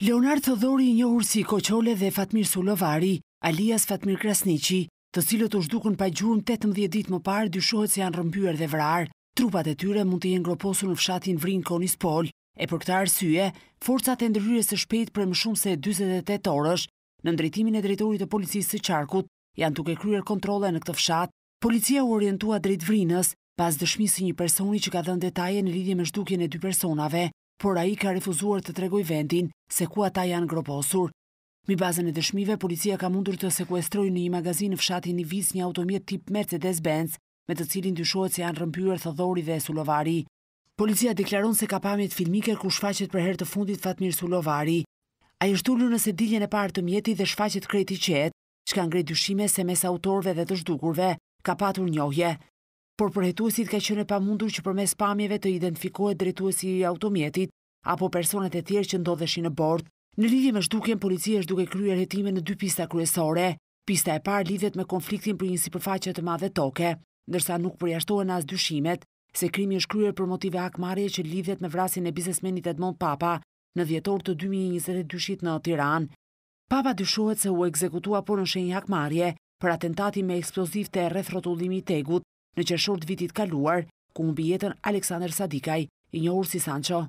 Leonard Thodori i njohur si Koqole dhe Fatmir Sulovari, alias Fatmir Krasniqi, të cilët u zhdukën pa gjurëm 18 ditë më parë, dyshohet se janë rëmbyer dhe vrarë. trupat e tyre mund të jenë groposur në fshatin Vrin Konis Pol, e për këta arsye, forcat e ndryrës së shpejt për më shumë se 28 orësh, në ndrejtimin e drejtorit të policisë së qarkut, janë tuk e kryer kontrole në këtë fshat, policia u orientua drejt Vrinës, pas dëshmi si një personi që ka dhënë detaje në lidhje me zhdukjen e dy personave, por a i ka refuzuar të tregoj vendin se ku ata janë groposur. Mi bazën e dëshmive, policia ka mundur të sekuestroj në një magazin në fshatin i vis një automjet tip Mercedes-Benz, me të cilin dyshohet se janë rëmpyrë dhori dhe sulovari. Policia deklaron se ka pamjet filmike ku shfaqet për herë të fundit Fatmir Sulovari. A i shtullu nëse diljen e parë të mjeti dhe shfaqet kreti qetë, që ka grej dyshime se mes autorve dhe të shdukurve, ka patur njohje por përhetuesit ka qene pa mundur që përmes pamjeve të identifikohet drejtuesi i automjetit apo personet e tjerë që ndodheshi në bord. Në lidhje me shduken, policia është duke kryer hetime në dy pista kryesore. Pista e parë lidhet me konfliktin për një si përfaqet të madhe toke, ndërsa nuk përjashtohen as dyshimet, se krimi është kryer për motive hakmarje që lidhet me vrasin e biznesmenit Edmond Papa në djetor të 2022 në Tiran. Papa dyshohet se u ekzekutua por në shenjë hakmarje për atentati me eksploziv të rrethrotullimi tegut në qërshur të vitit kaluar, ku mbi jetën Aleksandr Sadikaj, i njohur si Sancho.